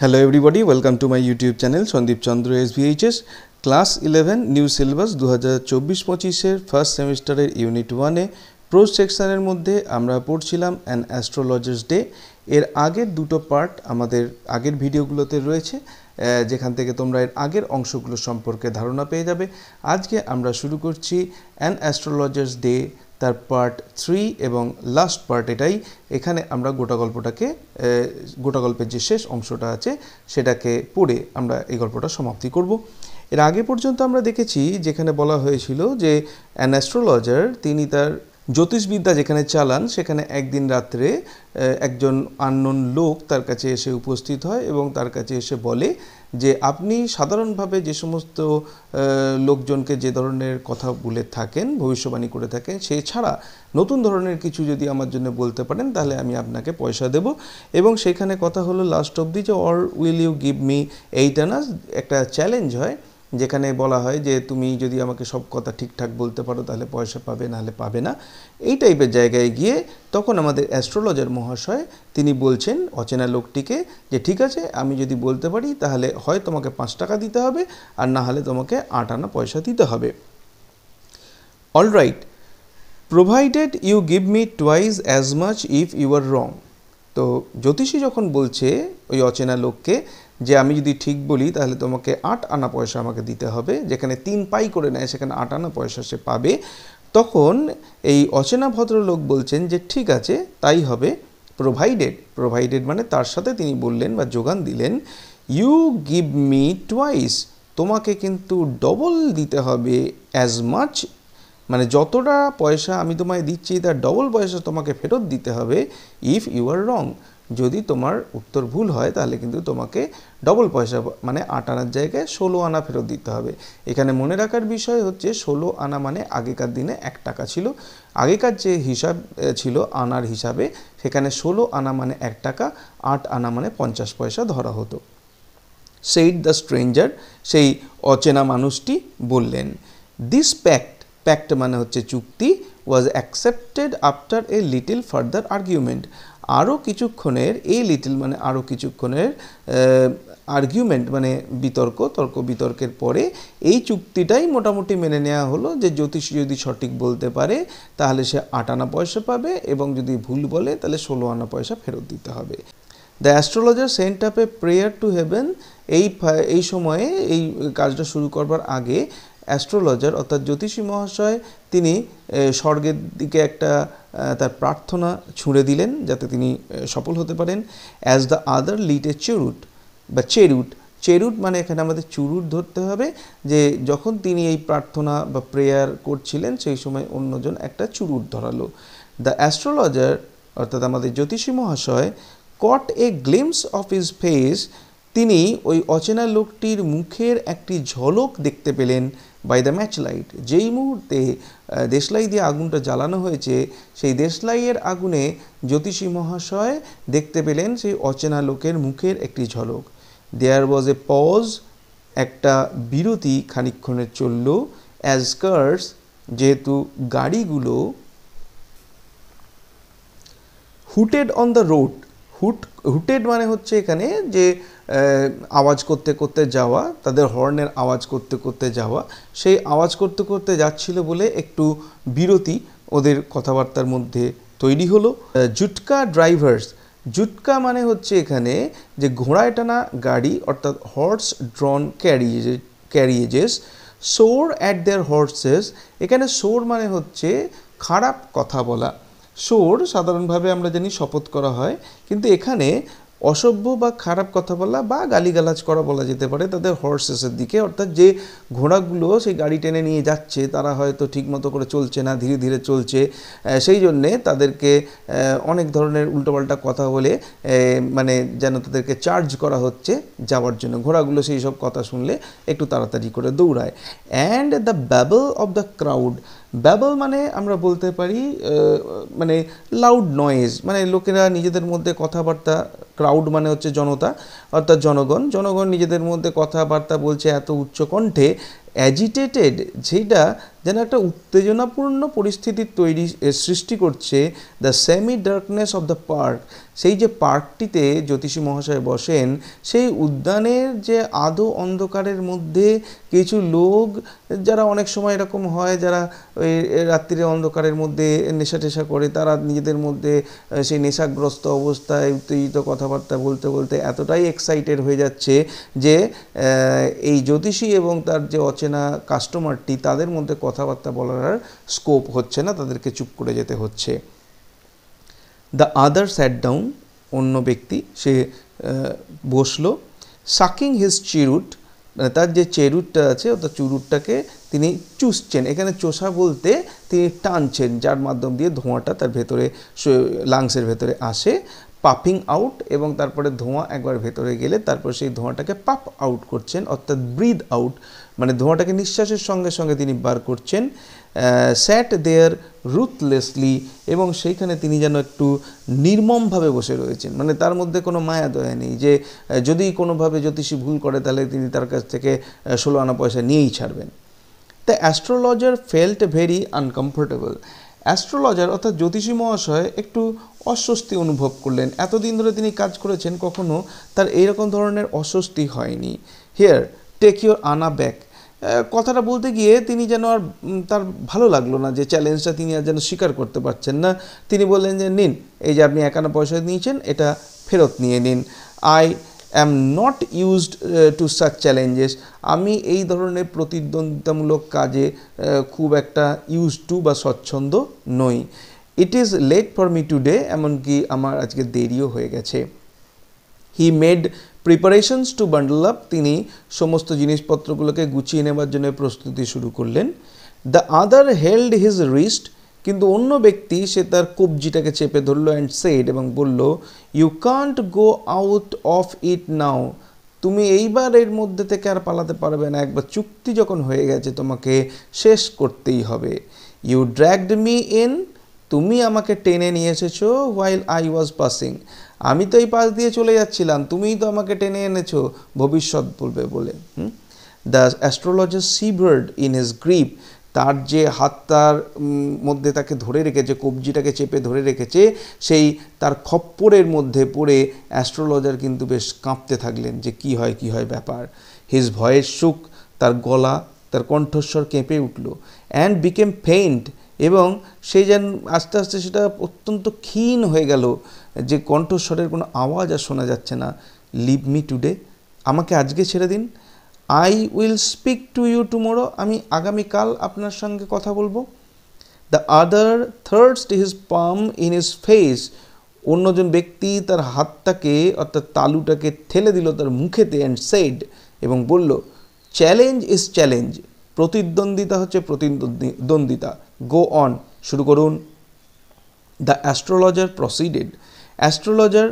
Hello everybody welcome to my YouTube channel Sandip Chandra S VHS class eleven new syllabus দু হাজার চব্বিশ পঁচিশের first সেমিস্টারের ইউনিট ওয়ানে প্রো সেকশানের মধ্যে আমরা পড়ছিলাম অ্যান অ্যাস্ট্রোলজার্স ডে এর আগের দুটো পার্ট আমাদের আগের ভিডিওগুলোতে রয়েছে যেখান থেকে তোমরা এর আগের অংশগুলো সম্পর্কে ধারণা পেয়ে যাবে আজকে আমরা শুরু করছি অ্যান অ্যাস্ট্রোলজার্স ডে তার পার্ট থ্রি এবং লাস্ট পার্ট এটাই এখানে আমরা গোটা গল্পটাকে গোটা গল্পের যে শেষ অংশটা আছে সেটাকে পড়ে আমরা এই গল্পটা সমাপ্তি করব এর আগে পর্যন্ত আমরা দেখেছি যেখানে বলা হয়েছিল যে অ্যান অ্যাস্ট্রোলজার তিনি তার জ্যোতিষবিদ্যা যেখানে চালান সেখানে একদিন রাত্রে একজন আননোন লোক তার কাছে এসে উপস্থিত হয় এবং তার কাছে এসে বলে যে আপনি সাধারণভাবে যে সমস্ত লোকজনকে যে ধরনের কথা বলে থাকেন ভবিষ্যবাণী করে থাকেন সে ছাড়া নতুন ধরনের কিছু যদি আমার জন্য বলতে পারেন তাহলে আমি আপনাকে পয়সা দেব এবং সেখানে কথা হলো লাস্ট দি যে or will you give me eight annas একটা চ্যালেঞ্জ হয় যেখানে বলা হয় যে তুমি যদি আমাকে সব কথা ঠিকঠাক বলতে পারো তাহলে পয়সা পাবে নাহলে পাবে না এই টাইপের জায়গায় গিয়ে তখন আমাদের অ্যাস্ট্রোলজার মহাশয় তিনি বলছেন অচেনা লোকটিকে যে ঠিক আছে আমি যদি বলতে পারি তাহলে হয় তোমাকে পাঁচ টাকা দিতে হবে আর না হলে তোমাকে আট আনা পয়সা দিতে হবে alright provided you give me twice as much if you are wrong তো জ্যোতিষী যখন বলছে ওই অচেনা লোককে যে আমি যদি ঠিক বলি তাহলে তোমাকে আট আনা পয়সা আমাকে দিতে হবে যেখানে তিন পাই করে নেয় সেখানে আট আনা পয়সা সে পাবে তখন এই অচেনা ভদ্রলোক বলছেন যে ঠিক আছে তাই হবে প্রোভাইডেড প্রোভাইডেড মানে তার সাথে তিনি বললেন বা যোগান দিলেন ইউ গিভ মি টোয়াইস তোমাকে কিন্তু ডবল দিতে হবে অ্যাজ মাচ মানে যতটা পয়সা আমি তোমায় দিচ্ছি তার ডবল পয়সা তোমাকে ফেরত দিতে হবে ইফ ইউ আর রং যদি তোমার উত্তর ভুল হয় তাহলে কিন্তু তোমাকে ডবল পয়সা মানে আট আনার জায়গায় ষোলো আনা ফেরত দিতে হবে এখানে মনে রাখার বিষয় হচ্ছে ষোলো আনা মানে আগেকার দিনে এক টাকা ছিল আগেকার যে হিসাব ছিল আনার হিসাবে সেখানে ষোলো আনা মানে এক টাকা আট আনা মানে পঞ্চাশ পয়সা ধরা হতো সেইট দ্য স্ট্রেঞ্জার সেই অচেনা মানুষটি বললেন দিস প্যাক্ট প্যাক্ট মানে হচ্ছে চুক্তি was accepted after a little further argument আরও কিছুক্ষণের এই লিটল মানে আরও কিছুক্ষণের আর্গুমেন্ট মানে বিতর্ক তর্ক বিতর্কের পরে এই চুক্তিটাই মোটামুটি মেনে নেওয়া হলো যে জ্যোতিষী যদি সঠিক বলতে পারে তাহলে সে আট আনা পয়সা পাবে এবং যদি ভুল বলে তাহলে ষোলো আনা পয়সা ফেরত দিতে হবে the astrologer sent up a prayer to heaven এই এই সময়ে এই কাজটা শুরু করবার আগে অ্যাস্ট্রোলজার অর্থাৎ জ্যোতিষী মহাশয় তিনি স্বর্গের দিকে একটা তার প্রার্থনা ছুঁড়ে দিলেন যাতে তিনি সফল হতে পারেন অ্যাজ দ্য আদার লিটে চেরুট বা চেরুট চেরুট মানে এখানে আমাদের চুরুট ধরতে হবে যে যখন তিনি এই প্রার্থনা বা প্রেয়ার করছিলেন সেই সময় অন্যজন একটা চুরুট ধরালো দ্য অ্যাস্ট্রোলজার অর্থাৎ আমাদের জ্যোতিষী মহাশয় caught a glimpse of his face তিনি ওই অচেনা লোকটির মুখের একটি ঝলক দেখতে পেলেন বাই দ্য ম্যাচ লাইট যেই মুহূর্তে দেশলাই দিয়ে আগুনটা জ্বালানো হয়েছে সেই দেশলাইয়ের আগুনে জ্যোতিষী মহাশয় দেখতে পেলেন সেই অচেনা লোকের মুখের একটি ঝলক দেয়ার ওয়াজ এ পজ একটা বিরতি খানিক্ষণের চলল অ্যাজ কার্স যেহেতু গাড়িগুলো হুটেড অন দ্য রোড হুট হুটেড মানে হচ্ছে এখানে যে আওয়াজ করতে করতে যাওয়া তাদের হর্নের আওয়াজ করতে করতে যাওয়া সেই আওয়াজ করতে করতে যাচ্ছিল বলে একটু বিরতি ওদের কথাবার্তার মধ্যে তৈরি হলো জুটকা ড্রাইভার্স জুটকা মানে হচ্ছে এখানে যে ঘোড়ায় টানা গাড়ি অর্থাৎ horse drawn carriage carriages swore at their horses এখানে সোর মানে হচ্ছে খারাপ কথা বলা সোর সাধারণভাবে আমরা জানি শপথ করা হয় কিন্তু এখানে অসভ্য বা খারাপ কথা বলা বা গালিগালাজ করা বলা যেতে পারে তাদের হর্সেসের দিকে অর্থাৎ যে ঘোড়াগুলো সেই গাড়ি টেনে নিয়ে যাচ্ছে তারা হয়তো ঠিকমতো করে চলছে না ধীরে ধীরে চলছে সেই জন্যে তাদেরকে অনেক ধরনের উল্টোপাল্টা কথা বলে মানে যেন তাদেরকে চার্জ করা হচ্ছে যাওয়ার জন্য ঘোড়াগুলো সেই সব কথা শুনলে একটু তাড়াতাড়ি করে দৌড়ায় and the babble of the crowd babble মানে আমরা বলতে পারি মানে লাউড নয়েজ মানে লোকেরা নিজেদের মধ্যে কথাবার্তা ক্রাউড মানে হচ্ছে জনতা অর্থাৎ জনগণ জনগণ নিজেদের মধ্যে কথাবার্তা বলছে এত উচ্চ কণ্ঠে অ্যাজিটেটেড যেটা যেন একটা উত্তেজনাপূর্ণ পরিস্থিতির তৈরি সৃষ্টি করছে the semi darkness of the park সেই যে পার্কটিতে জ্যোতিষী মহাশয় বসেন সেই উদ্যানের যে আদো অন্ধকারের মধ্যে কিছু লোক যারা অনেক সময় এরকম হয় যারা ওই রাত্রির অন্ধকারের মধ্যে নেশা টেশা করে তারা নিজেদের মধ্যে সেই নেশাগ্রস্ত অবস্থায় উত্তেজিত কথাবার্তা বলতে বলতে এতটাই এক্সাইটেড হয়ে যাচ্ছে যে এই জ্যোতিষী এবং তার যে অচেনা কাস্টমারটি তাদের মধ্যে কথাবার্তা বলার স্কোপ হচ্ছে না তাদেরকে চুপ করে যেতে হচ্ছে দ্য আদার স্যাট ডাউন অন্য ব্যক্তি সে বসলো সাকিং হিজ চিরুট মানে তার যে চেরুটটা আছে অর্থাৎ চুরুটটাকে তিনি চুষছেন এখানে চোষা বলতে তিনি টানছেন যার মাধ্যম দিয়ে ধোঁয়াটা তার ভেতরে লাংসের ভেতরে আসে পাপিং আউট এবং তারপরে ধোঁয়া একবার ভেতরে গেলে তারপর সেই ধোঁয়াটাকে পাপ আউট করছেন অর্থাৎ ব্রিদ আউট মানে ধোঁয়াটাকে নিঃশ্বাসের সঙ্গে সঙ্গে তিনি বার করছেন স্যাট দেয়ার রুথলেসলি এবং সেইখানে তিনি যেন একটু নির্মমভাবে বসে রয়েছেন মানে তার মধ্যে কোনো মায়া দয়া নেই যে যদি কোনোভাবে জ্যোতিষী ভুল করে তাহলে তিনি তার কাছ থেকে ষোলো আনা পয়সা নিয়েই ছাড়বেন the astrologer felt very uncomfortable astrologer অর্থাৎ জ্যোতিষী মহাশয় একটু অস্বস্তি অনুভব করলেন এতদিন ধরে তিনি কাজ করেছেন কখনো তার এইরকম ধরনের অস্বস্তি হয়নি here take your anna back কথাটা বলতে গিয়ে তিনি যেন আর তার ভালো লাগলো না যে চ্যালেঞ্জটা তিনি আর যেন স্বীকার করতে পারছেন না তিনি বললেন যে নিন এই যে আপনি একান্ন পয়সা নিয়েছেন এটা ফেরত নিয়ে নিন I am not used to such challenges আমি এই ধরনের প্রতিদ্বন্দ্বিতামূলক কাজে uh, খুব একটা ইউজ টু বা স্বচ্ছন্দ নই it is late for me today এমনকি আমার আজকে দেরিও হয়ে গেছে he made preparations to bundle up তিনি সমস্ত জিনিসপত্রগুলোকে গুছিয়ে নেবার জন্য প্রস্তুতি শুরু করলেন the other held his wrist কিন্তু অন্য ব্যক্তি সে তার কবজিটাকে চেপে ধরলো অ্যান্ড সেড এবং বলল you can't go out of it now তুমি এইবার এর মধ্যে থেকে আর পালাতে পারবে না একবার চুক্তি যখন হয়ে গেছে তোমাকে শেষ করতেই হবে ইউ ড্র্যাগড মি ইন তুমি আমাকে টেনে নিয়ে এসেছো হোয়াইল আই ওয়াজ পাসিং আমি তো এই পাশ দিয়ে চলে যাচ্ছিলাম তুমিই তো আমাকে টেনে এনেছো ভবিষ্যৎ বলবে বলে the astrologer shivered in his grip তার যে হাতটার মধ্যে তাকে ধরে রেখেছে কবজিটাকে চেপে ধরে রেখেছে সেই তার খপ্পরের মধ্যে পড়ে অ্যাস্ট্রোলজার কিন্তু বেশ কাঁপতে থাকলেন যে কি হয় কি হয় ব্যাপার হিজ ভয়েস সুখ তার গলা তার কণ্ঠস্বর কেঁপে উঠল অ্যান্ড বিকেম ফেইন্ট এবং সে যেন আস্তে আস্তে সেটা অত্যন্ত ক্ষীণ হয়ে গেল যে কণ্ঠস্বরের কোনো আওয়াজ আর শোনা যাচ্ছে না লিভ মি টুডে আমাকে আজকে ছেড়ে দিন I will speak to you tomorrow আমি আগামীকাল আপনার সঙ্গে কথা বলবো the other thrust his palm in his face অন্যজন ব্যক্তি তার হাতটাকে অর্থাৎ তালুটাকে ঠেলে দিল তার মুখেতে অ্যান্ড সেড এবং বলল চ্যালেঞ্জ ইজ চ্যালেঞ্জ প্রতিদ্বন্দ্বিতা হচ্ছে প্রতিদ্বন্দ্বিতা গো অন শুরু করুন দ্য অ্যাস্ট্রোলজার প্রসিডেড অ্যাস্ট্রোলজার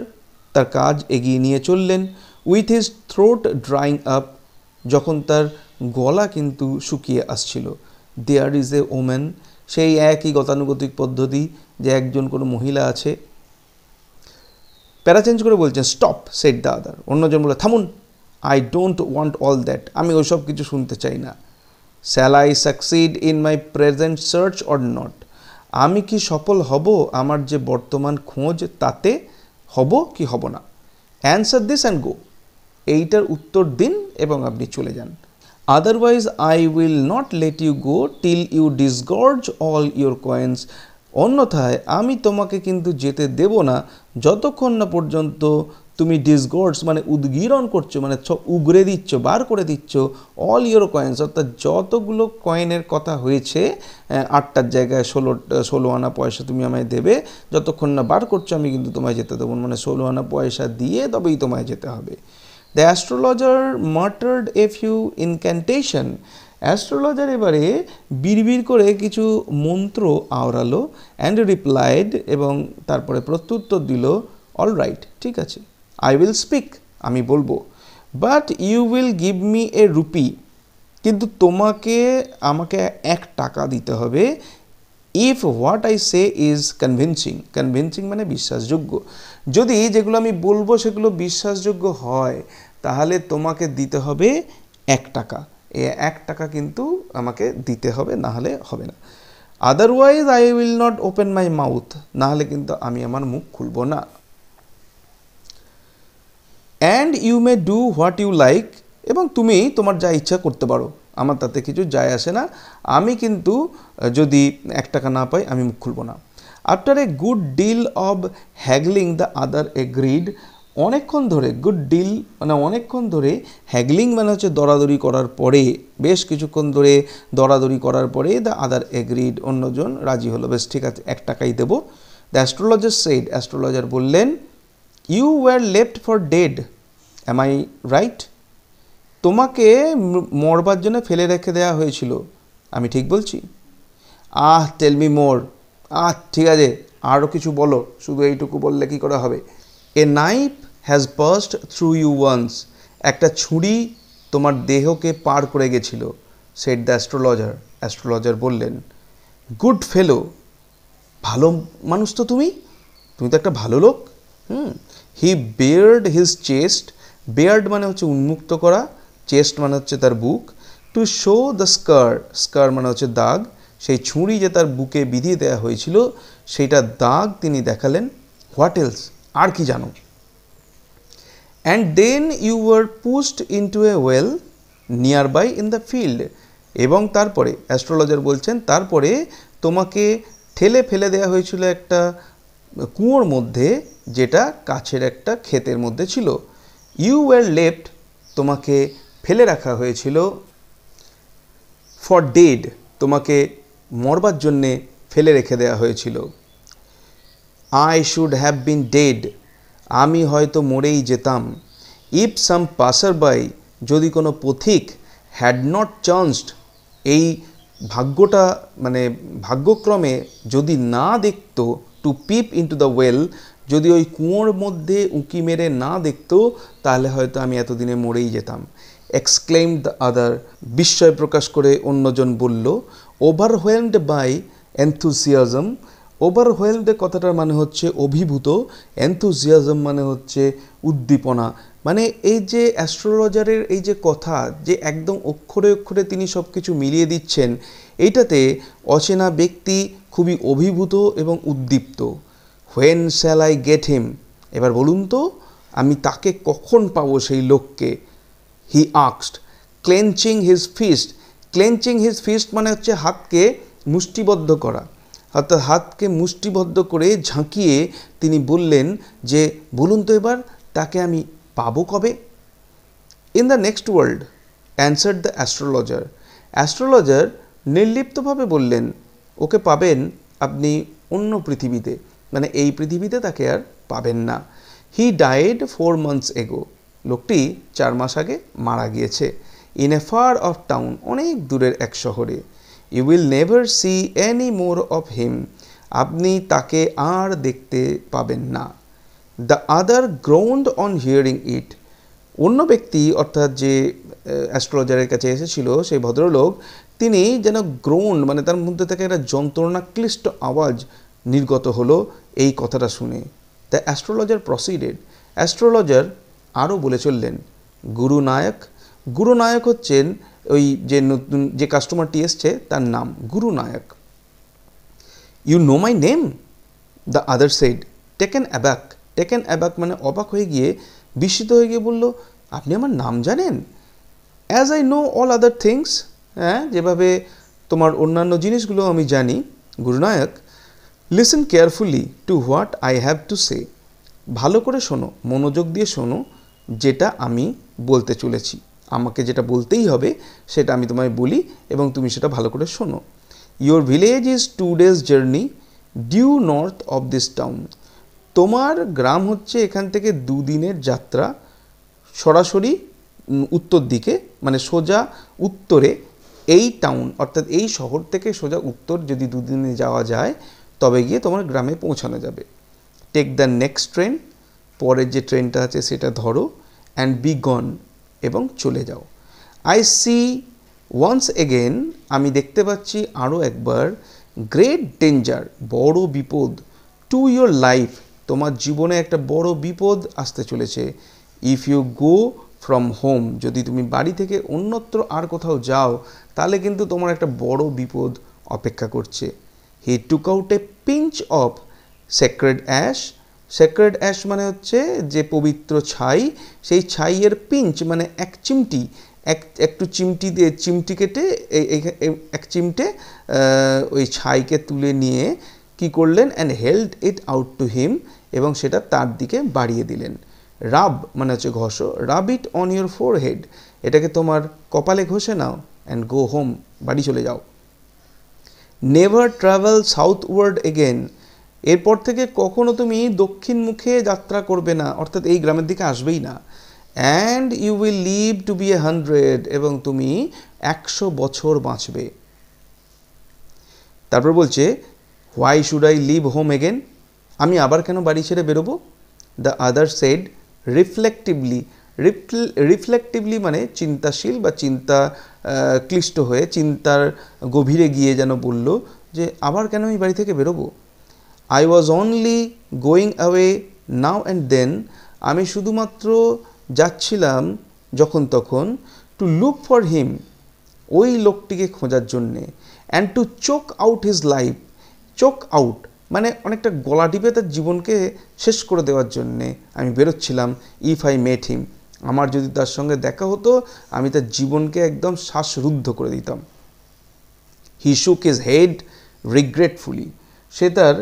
তার কাজ এগিয়ে নিয়ে চললেন with his throat drying up যখন তার গলা কিন্তু শুকিয়ে আসছিল দেয়ার ইজ এ ওম্যান সেই একই গতানুগতিক পদ্ধতি যে একজন কোনো মহিলা আছে প্যারা চেঞ্জ করে বলছেন স্টপ সেট দা আদার অন্যজন বলে থামুন I don't want all that আমি ওইসব কিছু শুনতে চাই না shall I succeed in my present search or not আমি কি সফল হব আমার যে বর্তমান খোঁজ তাতে হব কি হব না অ্যান্সার দিস অ্যান্ড গো এইটার উত্তর দিন এবং আপনি চলে যান otherwise I will not let you go till you disgorge all your coins অন্যথায় আমি তোমাকে কিন্তু যেতে দেব না যতক্ষণ না পর্যন্ত তুমি ডিসগর্ডস মানে উদ্গীরণ করছো মানে উগরে দিচ্ছ বার করে দিচ্ছ অল ইউর কয়েন্স অর্থাৎ যতগুলো কয়েনের কথা হয়েছে আটটার জায়গায় ষোলো ষোলো আনা পয়সা তুমি আমায় দেবে যতক্ষণ না বার করছো আমি কিন্তু তোমায় যেতে দেবো মানে ষোলো আনা পয়সা দিয়ে তবেই তোমায় যেতে হবে the astrologer muttered a few incantation astrologer এবারে বিড়বিড় করে কিছু মন্ত্র আওড়ালো অ্যান্ড রিপ্লাইড এবং তারপরে প্রত্যুত্তর দিল অল রাইট ঠিক আছে আই উইল স্পিক আমি বলবো but you will give me a rupee কিন্তু তোমাকে আমাকে এক টাকা দিতে হবে if what I say is convincing convincing মানে বিশ্বাসযোগ্য যদি যেগুলো আমি বলবো সেগুলো বিশ্বাসযোগ্য হয় তাহলে তোমাকে দিতে হবে এক টাকা এ এক টাকা কিন্তু আমাকে দিতে হবে না হলে হবে না otherwise I will not open my mouth না হলে কিন্তু আমি আমার মুখ খুলব না and you may do what you like এবং তুমি তোমার যা ইচ্ছা করতে পারো আমার তাতে কিছু যায় আসে না আমি কিন্তু যদি এক টাকা না পাই আমি মুখ খুলব না after a good deal of haggling the other agreed অনেকক্ষণ ধরে গুড ডিল মানে অনেকক্ষণ ধরে হ্যাগলিং মানে হচ্ছে দরাদরি করার পরে বেশ কিছুক্ষণ ধরে দরাদরি করার পরে দ্য আদার এগ্রিড অন্যজন রাজি হলো বেশ ঠিক আছে এক টাকাই দেবো দ্য অ্যাস্ট্রোলজার সেড অ্যাস্ট্রোলজার বললেন you were left for dead am I right তোমাকে মরবার জন্য ফেলে রেখে দেওয়া হয়েছিল আমি ঠিক বলছি আহ টেল মি মোর আহ ঠিক আছে আরও কিছু বলো শুধু এইটুকু বললে কি করে হবে a knife has passed through you once একটা ছুরি তোমার দেহকে পার করে গেছিল সেট দ্য অ্যাস্ট্রোলজার অ্যাস্ট্রোলজার বললেন গুড ফেলো ভালো মানুষ তো তুমি তুমি তো একটা ভালো লোক hmm he bared his chest bared মানে হচ্ছে উন্মুক্ত করা চেস্ট মানে হচ্ছে তার বুক to show the scar scar মানে হচ্ছে দাগ সেই ছুরি যে তার বুকে বিধি দেওয়া হয়েছিল সেইটা দাগ তিনি দেখালেন হোয়াটেলস আর কি জানো and then you were pushed into a well nearby in in the field এবং তারপরে অ্যাস্ট্রোলজার বলছেন তারপরে তোমাকে ঠেলে ফেলে দেওয়া হয়েছিল একটা কুঁয়োর মধ্যে যেটা কাছের একটা ক্ষেতের মধ্যে ছিল ইউ ওয়ার লেফট তোমাকে ফেলে রাখা হয়েছিল ফর ডেড তোমাকে মরবার জন্যে ফেলে রেখে দেওয়া হয়েছিল I should have been dead আমি হয়তো মরেই যেতাম ইফ সাম পাসার বাই যদি কোনো পথিক হ্যাড নট চান্সড এই ভাগ্যটা মানে ভাগ্যক্রমে যদি না দেখতো to peep into the well যদি ওই কুঁয়োর মধ্যে উঁকি মেরে না দেখতো তাহলে হয়তো আমি এতদিনে মরেই যেতাম এক্সক্লেম দ্য আদার বিস্ময় প্রকাশ করে অন্যজন বলল ওভারওয়েলমড বাই এনথুসিয়াজম ওভারওয়েলড কথাটার মানে হচ্ছে অভিভূত অ্যান্থুজিয়াজম মানে হচ্ছে উদ্দীপনা মানে এই যে অ্যাস্ট্রোলজারের এই যে কথা যে একদম অক্ষরে অক্ষরে তিনি সব কিছু মিলিয়ে দিচ্ছেন এইটাতে অচেনা ব্যক্তি খুবই অভিভূত এবং উদ্দীপ্ত when shall I get him এবার বলুন তো আমি তাকে কখন পাবো সেই লোককে হি আক্সড clenching his fist clenching his fist মানে হচ্ছে হাতকে মুষ্টিবদ্ধ করা অর্থাৎ হাতকে মুষ্টিবদ্ধ করে ঝাঁকিয়ে তিনি বললেন যে বলুন তো এবার তাকে আমি পাবো কবে in the next world answer the astrologer astrologer নির্লিপ্তভাবে বললেন ওকে পাবেন আপনি অন্য পৃথিবীতে মানে এই পৃথিবীতে তাকে আর পাবেন না হি ডায়েড ফোর মান্থস এগো লোকটি চার মাস আগে মারা গিয়েছে in a far off town অনেক দূরের এক শহরে you will never see any more of him আপনি তাকে আর দেখতে পাবেন না the other groaned on hearing it অন্য ব্যক্তি অর্থাৎ যে অ্যাস্ট্রোলজারের কাছে এসেছিল সেই ভদ্রলোক তিনি যেন গ্রৌন্ড মানে তার মধ্যে থেকে একটা যন্ত্রণা ক্লিষ্ট আওয়াজ নির্গত হলো এই কথাটা শুনে দ্য অ্যাস্ট্রোলজার প্রসিডেড অ্যাস্ট্রোলজার আরও বলে চললেন গুরুনায়ক গুরুনায়ক হচ্ছেন ওই যে নতুন যে কাস্টমারটি এসছে তার নাম Guru Nayak you know my name the other said taken aback taken aback মানে অবাক হয়ে গিয়ে বিস্মিত হয়ে গিয়ে বলল আপনি আমার নাম জানেন as I know all other things হ্যাঁ যেভাবে তোমার অন্যান্য জিনিসগুলো আমি জানি Guru Nayak listen carefully to what I have to say ভালো করে শোনো মনোযোগ দিয়ে শোনো যেটা আমি বলতে চলেছি আমাকে যেটা বলতেই হবে সেটা আমি তোমায় বলি এবং তুমি সেটা ভালো করে শোনো your village is two days journey due north of this town তোমার গ্রাম হচ্ছে এখান থেকে দুদিনের যাত্রা সরাসরি উত্তর দিকে মানে সোজা উত্তরে এই টাউন অর্থাৎ এই শহর থেকে সোজা উত্তর যদি দুদিনে যাওয়া যায় তবে গিয়ে তোমার গ্রামে পৌঁছানো যাবে টেক দ্য নেক্সট ট্রেন পরের যে ট্রেনটা আছে সেটা ধরো অ্যান্ড বি গন এবং চলে যাও আই সি ওয়ান্স এগেন আমি দেখতে পাচ্ছি আরও একবার গ্রেট ডেঞ্জার বড় বিপদ টু ইয়োর লাইফ তোমার জীবনে একটা বড় বিপদ আসতে চলেছে if you go from home যদি তুমি বাড়ি থেকে অন্যত্র আর কোথাও যাও তাহলে কিন্তু তোমার একটা বড় বিপদ অপেক্ষা করছে he took out a pinch of sacred ash sacred ash মানে হচ্ছে যে পবিত্র ছাই সেই ছাইয়ের পিঞ্চ মানে এক চিমটি এক একটু চিমটি দিয়ে চিমটি কেটে এক চিমটে ওই ছাইকে তুলে নিয়ে কি করলেন and held it out to him এবং সেটা তার দিকে বাড়িয়ে দিলেন রাব মানে হচ্ছে ঘষো rub it on your forehead এটাকে তোমার কপালে ঘষে নাও অ্যান্ড গো হোম বাড়ি চলে যাও নেভার ট্রাভেল সাউথওয়ার্ড এগেন এরপর থেকে কখনো তুমি দক্ষিণ মুখে যাত্রা করবে না অর্থাৎ এই গ্রামের দিকে আসবেই না and you will live to be a hundred এবং তুমি একশো বছর বাঁচবে তারপর বলছে why should I leave home again আমি আবার কেন বাড়ি ছেড়ে বেরোবো দ্য আদার সেড রিফ্লেক্টিভলি রিফ্লেক্টিভলি মানে চিন্তাশীল বা চিন্তা ক্লিষ্ট হয়ে চিন্তার গভীরে গিয়ে যেন বলল যে আবার কেন আমি বাড়ি থেকে বেরোবো I was only going away now and then আমি শুধুমাত্র যাচ্ছিলাম যখন তখন টু লুক ফর হিম ওই লোকটিকে খোঁজার জন্যে and to choke out his life choke out মানে অনেকটা গলা টিপে তার জীবনকে শেষ করে দেওয়ার জন্যে আমি বেরোচ্ছিলাম ইফ আই মেট হিম আমার যদি তার সঙ্গে দেখা হতো আমি তার জীবনকে একদম শ্বাসরুদ্ধ করে দিতাম হি শুক ইজ হেড রিগ্রেটফুলি সে তার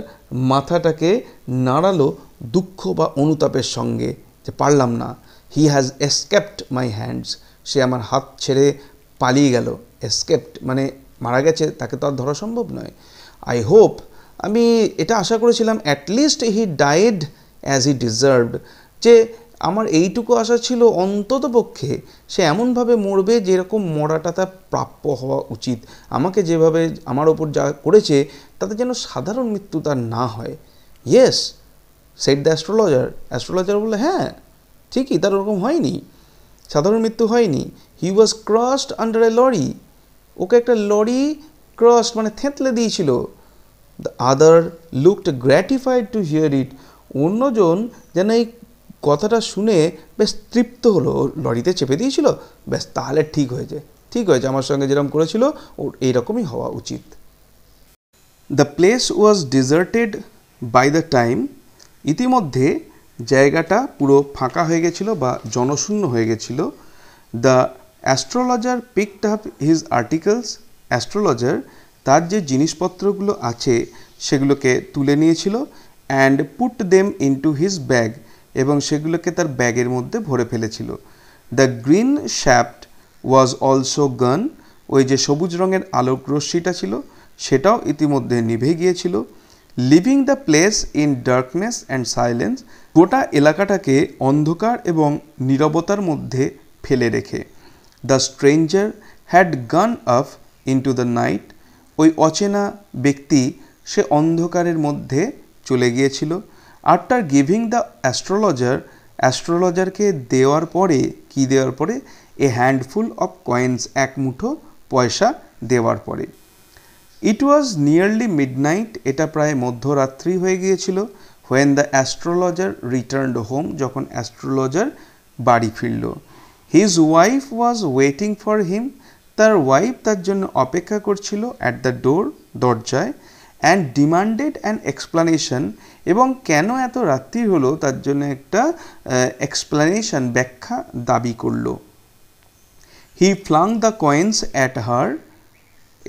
মাথাটাকে নাড়ালো দুঃখ বা অনুতাপের সঙ্গে যে পারলাম না হি হ্যাজ এসকেপ্ট মাই হ্যান্ডস সে আমার হাত ছেড়ে পালিয়ে গেল এসকেপ্ট মানে মারা গেছে তাকে তো আর ধরা সম্ভব নয় আই হোপ আমি এটা আশা করেছিলাম at least he died as he deserved যে আমার এইটুকু আশা ছিল অন্তত পক্ষে সে এমনভাবে মরবে যেরকম মরাটা তার প্রাপ্য হওয়া উচিত আমাকে যেভাবে আমার ওপর যা করেছে তাদের যেন সাধারণ মৃত্যু তার না হয় yes said the astrologer astrologer বলে হ্যাঁ ঠিকই তার ওরকম হয়নি সাধারণ মৃত্যু হয়নি he was crossed under a lorry ওকে একটা লরি ক্রস মানে থেঁতলে দিয়েছিল the other looked gratified to hear it অন্যজন যেন এই কথাটা শুনে বেশ তৃপ্ত হলো লরিতে চেপে দিয়েছিল ব্যাস তাহলে ঠিক হয়েছে ঠিক হয়েছে আমার সঙ্গে যেরকম করেছিল ওর এইরকমই হওয়া উচিত the place was deserted by the time ইতিমধ্যে জায়গাটা পুরো ফাঁকা হয়ে গেছিল বা জনশূন্য হয়ে গেছিল the astrologer picked up his articles astrologer তার যে জিনিসপত্রগুলো আছে সেগুলোকে তুলে নিয়েছিল and put them into his bag এবং সেগুলোকে তার ব্যাগের মধ্যে ভরে ফেলেছিল the green shaft was also gone ওই যে সবুজ রঙের আলোক রশ্মিটা ছিল সেটাও ইতিমধ্যে নিভে গিয়েছিল leaving the place in darkness and silence গোটা এলাকাটাকে অন্ধকার এবং নিরবতার মধ্যে ফেলে রেখে the stranger had gone up into the night ওই অচেনা ব্যক্তি সে অন্ধকারের মধ্যে চলে গিয়েছিল আফটার গিভিং দ্য অ্যাস্ট্রোলজার অ্যাস্ট্রোলজারকে দেওয়ার পরে কি দেওয়ার পরে এ হ্যান্ডফুল অফ কয়েন্স এক মুঠো পয়সা দেওয়ার পরে ইট ওয়াজ নিয়ারলি মিডনাইট এটা প্রায় মধ্যরাত্রি হয়ে গিয়েছিল when the astrologer returned home যখন অ্যাস্ট্রোলজার বাড়ি ফিরল his wife was waiting for him তার ওয়াইফ তার জন্য অপেক্ষা করছিল অ্যাট দ্য ডোর দরজায় অ্যান্ড ডিমান্ডেড অ্যান এক্সপ্লানেশন এবং কেন এত রাত্রি হলো তার জন্য একটা এক্সপ্লানেশন ব্যাখ্যা দাবি করল he flung the coins at her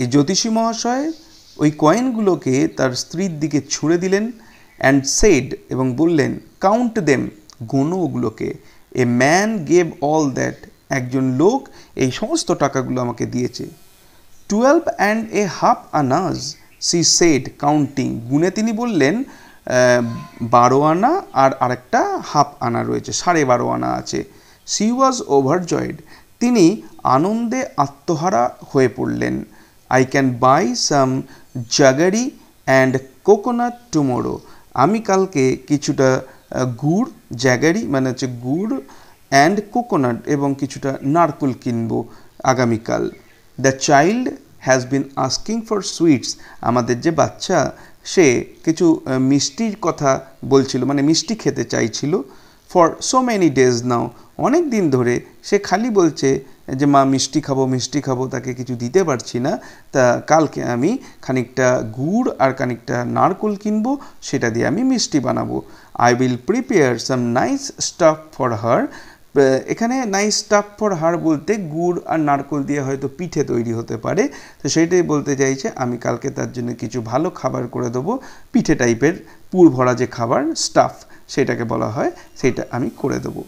এই জ্যোতিষী মহাশয় ওই কয়েনগুলোকে তার স্ত্রীর দিকে ছুঁড়ে দিলেন অ্যান্ড সেড এবং বললেন কাউন্ট দেম গোনো ওগুলোকে a man gave all that একজন লোক এই সমস্ত টাকাগুলো আমাকে দিয়েছে twelve and a half annas she said counting গুনে তিনি বললেন বারো আনা আর আরেকটা হাফ আনা রয়েছে সাড়ে বারো আনা আছে সি ওয়াজ ওভারজয়েড তিনি আনন্দে আত্মহারা হয়ে পড়লেন I can buy some jaggery and coconut tomorrow. আমি কালকে কিছুটা গুড় জ্যাগারি মানে হচ্ছে গুড় অ্যান্ড কোকোনাট এবং কিছুটা নারকুল কিনব আগামীকাল the child has been asking for sweets আমাদের যে বাচ্চা সে কিছু মিষ্টির কথা বলছিল মানে মিষ্টি খেতে চাইছিল for so many days now অনেক দিন ধরে সে খালি বলছে যে মা মিষ্টি খাবো মিষ্টি খাবো তাকে কিছু দিতে পারছি না তা কালকে আমি খানিকটা গুড় আর খানিকটা নারকোল কিনবো সেটা দিয়ে আমি মিষ্টি বানাবো I will prepare some nice stuff for her এখানে নাইস স্টাফ ফর হার বলতে গুড় আর নারকোল দিয়ে হয়তো পিঠে তৈরি হতে পারে তো সেটাই বলতে চাইছে আমি কালকে তার জন্য কিছু ভালো খাবার করে দেবো পিঠে টাইপের পুর ভরা যে খাবার স্টাফ সেটাকে বলা হয় সেটা আমি করে দেবো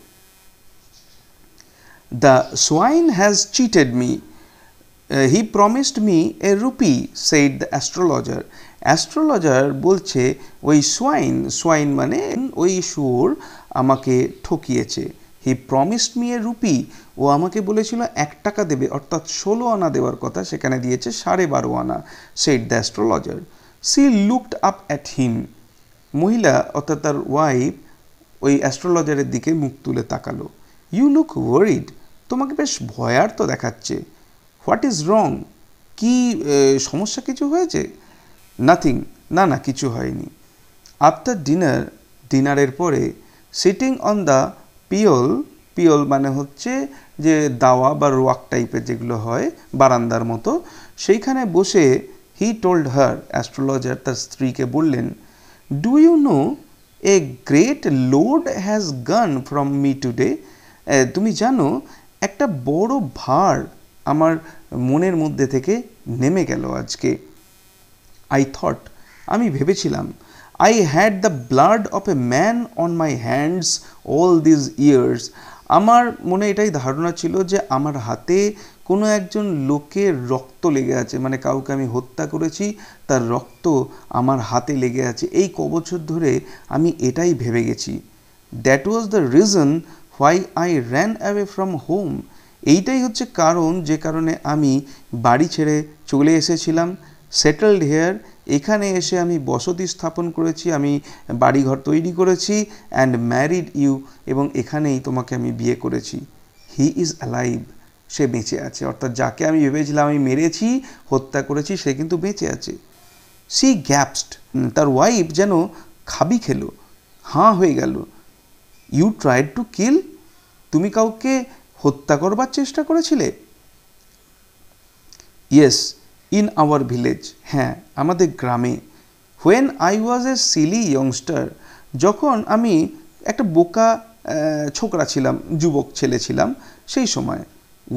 The swine has cheated me. Uh, he promised me a rupee, said the astrologer. Astrologer বলছে ওই সোয়াইন সোয়াইন মানে ওই শুয়োর আমাকে ঠকিয়েছে he promised me a rupee ও আমাকে বলেছিল এক টাকা দেবে অর্থাৎ ষোলো আনা দেওয়ার কথা সেখানে দিয়েছে সাড়ে বারো আনা said the astrologer she looked up at him মহিলা অর্থাৎ তার ওয়াইফ ওই অ্যাস্ট্রোলজারের দিকে মুখ তুলে তাকালো ইউ লুক ওয়ারিড তোমাকে বেশ ভয়ার্ত দেখাচ্ছে হোয়াট ইজ রং কি সমস্যা কিছু হয়েছে নাথিং না না কিছু হয়নি আফটার ডিনার ডিনারের পরে sitting on the pyol pyol মানে হচ্ছে যে দাওয়া বা রোয়াক টাইপের যেগুলো হয় বারান্দার মতো সেইখানে বসে হি টোল্ড হার অ্যাস্ট্রোলজার তার স্ত্রীকে বললেন do you know a great load has gone from me today তুমি জানো একটা বড় ভার আমার মনের মধ্যে থেকে নেমে গেল আজকে আই থট আমি ভেবেছিলাম I had the blood of a man on my hands all these years আমার মনে এটাই ধারণা ছিল যে আমার হাতে কোনো একজন লোকের রক্ত লেগে আছে মানে কাউকে আমি হত্যা করেছি তার রক্ত আমার হাতে লেগে আছে এই ক বছর ধরে আমি এটাই ভেবে গেছি that was the reason why I ran away from home এইটাই হচ্ছে কারণ যে কারণে আমি বাড়ি ছেড়ে চলে এসেছিলাম সেটেলড হেয়ার এখানে এসে আমি বসতি স্থাপন করেছি আমি বাড়িঘর তৈরি করেছি অ্যান্ড ম্যারিড ইউ এবং এখানেই তোমাকে আমি বিয়ে করেছি হি ইজ অ্যালাইভ সে বেঁচে আছে অর্থাৎ যাকে আমি ভেবেছিলাম আমি মেরেছি হত্যা করেছি সে কিন্তু বেঁচে আছে সি গ্যাপসড তার ওয়াইফ যেন খাবি খেলো হাঁ হয়ে গেল ইউ ট্রাইড টু কিল তুমি কাউকে হত্যা করবার চেষ্টা করেছিলে ইয়েস ইন আওয়ার ভিলেজ হ্যাঁ আমাদের গ্রামে when I was a silly youngster যখন আমি একটা বোকা ছোকরা ছিলাম যুবক ছেলে ছিলাম সেই সময়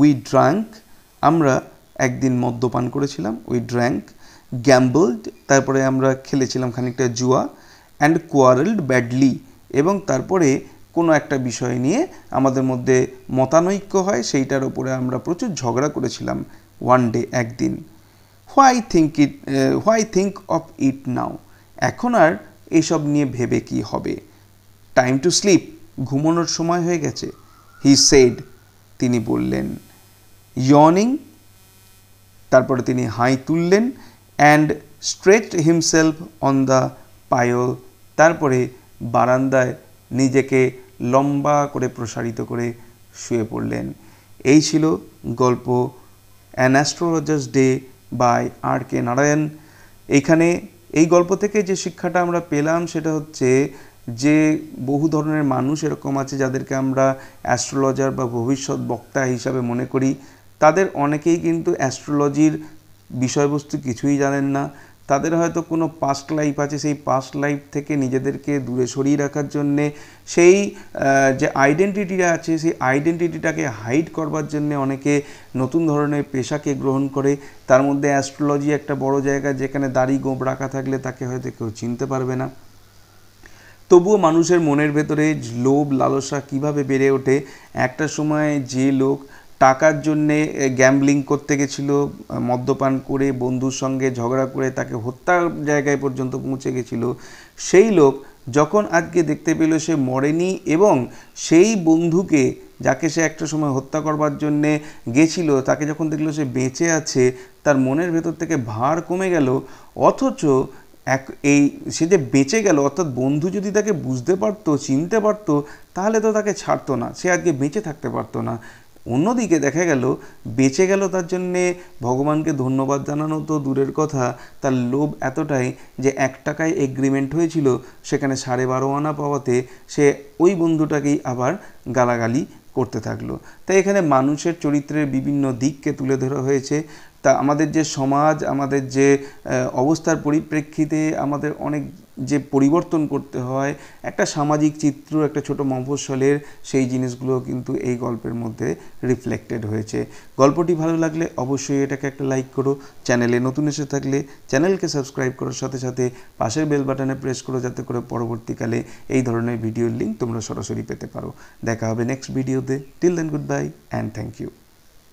উই ড্রাঙ্ক আমরা একদিন মদ্যপান করেছিলাম উই ড্র্যাঙ্ক গ্যাম্বলড তারপরে আমরা খেলেছিলাম খানিকটা জুয়া অ্যান্ড কোয়ারেলড ব্যাডলি এবং তারপরে কোনো একটা বিষয় নিয়ে আমাদের মধ্যে মতানৈক্য হয় সেইটার ওপরে আমরা প্রচুর ঝগড়া করেছিলাম ওয়ান ডে একদিন why think it why think of it now এখন আর এসব নিয়ে ভেবে কি হবে টাইম টু স্লিপ ঘুমানোর সময় হয়ে গেছে হি সেড তিনি বললেন ইয়নিং তারপরে তিনি হাই তুললেন and stretched himself on the pyol তারপরে বারান্দায় নিজেকে লম্বা করে প্রসারিত করে শুয়ে পড়লেন এই ছিল গল্প an astrologer's day by R K Narayan এইখানে এই গল্প থেকে যে শিক্ষাটা আমরা পেলাম সেটা হচ্ছে যে বহু ধরনের মানুষ এরকম আছে যাদেরকে আমরা অ্যাস্ট্রোলজার বা ভবিষ্যৎ বক্তা হিসাবে মনে করি তাদের অনেকেই কিন্তু অ্যাস্ট্রোলজির বিষয়বস্তু কিছুই জানেন না তাদের হয়তো কোনো পাস্ট লাইফ আছে সেই পাস্ট লাইফ থেকে নিজেদেরকে দূরে সরিয়ে রাখার জন্যে সেই যে আইডেন্টিটিটা আছে সেই আইডেন্টিটিটাকে হাইড করবার জন্যে অনেকে নতুন ধরনের পেশাকে গ্রহণ করে তার মধ্যে অ্যাস্ট্রোলজি একটা বড় জায়গা যেখানে দাড়ি গোঁপ রাখা থাকলে তাকে হয়তো কেউ চিনতে পারবে না তবুও মানুষের মনের ভেতরে লোভ লালসা কিভাবে বেড়ে ওঠে একটা সময় যে লোক টাকার জন্যে গ্যাম্বলিং করতে গেছিলো মদ্যপান করে বন্ধুর সঙ্গে ঝগড়া করে তাকে হত্যার জায়গায় পর্যন্ত পৌঁছে গেছিলো সেই লোক যখন আজকে দেখতে পেল সে মরেনি এবং সেই বন্ধুকে যাকে সে একটা সময় হত্যা করবার জন্যে গেছিল তাকে যখন দেখলো সে বেঁচে আছে তার মনের ভেতর থেকে ভার কমে গেল অথচ এক এই সে যে বেঁচে গেল অর্থাৎ বন্ধু যদি তাকে বুঝতে পারতো চিনতে পারতো তাহলে তো তাকে ছাড়তো না সে আজকে বেঁচে থাকতে পারতো না অন্যদিকে দেখা গেল বেঁচে গেল তার জন্যে ভগবানকে ধন্যবাদ জানানো তো দূরের কথা তার লোভ এতটাই যে এক টাকায় এগ্রিমেন্ট হয়েছিল সেখানে সাড়ে বারো আনা পাওয়াতে সে ওই বন্ধুটাকেই আবার গালাগালি করতে থাকলো তাই এখানে মানুষের চরিত্রের বিভিন্ন দিককে তুলে ধরা হয়েছে তা আমাদের যে সমাজ আমাদের যে অবস্থার পরিপ্রেক্ষিতে আমাদের অনেক যে পরিবর্তন করতে হয় একটা সামাজিক চিত্র একটা ছোট মফস্বলের সেই জিনিসগুলো কিন্তু এই গল্পের মধ্যে রিফ্লেক্টেড হয়েছে গল্পটি ভালো লাগলে অবশ্যই এটাকে একটা লাইক করো চ্যানেলে নতুন এসে থাকলে চ্যানেলকে সাবস্ক্রাইব করার সাথে সাথে পাশের বেল বাটনে প্রেস করো যাতে করে পরবর্তীকালে এই ধরনের ভিডিওর লিঙ্ক তোমরা সরাসরি পেতে পারো দেখা হবে নেক্সট ভিডিওতে till then goodbye and thank you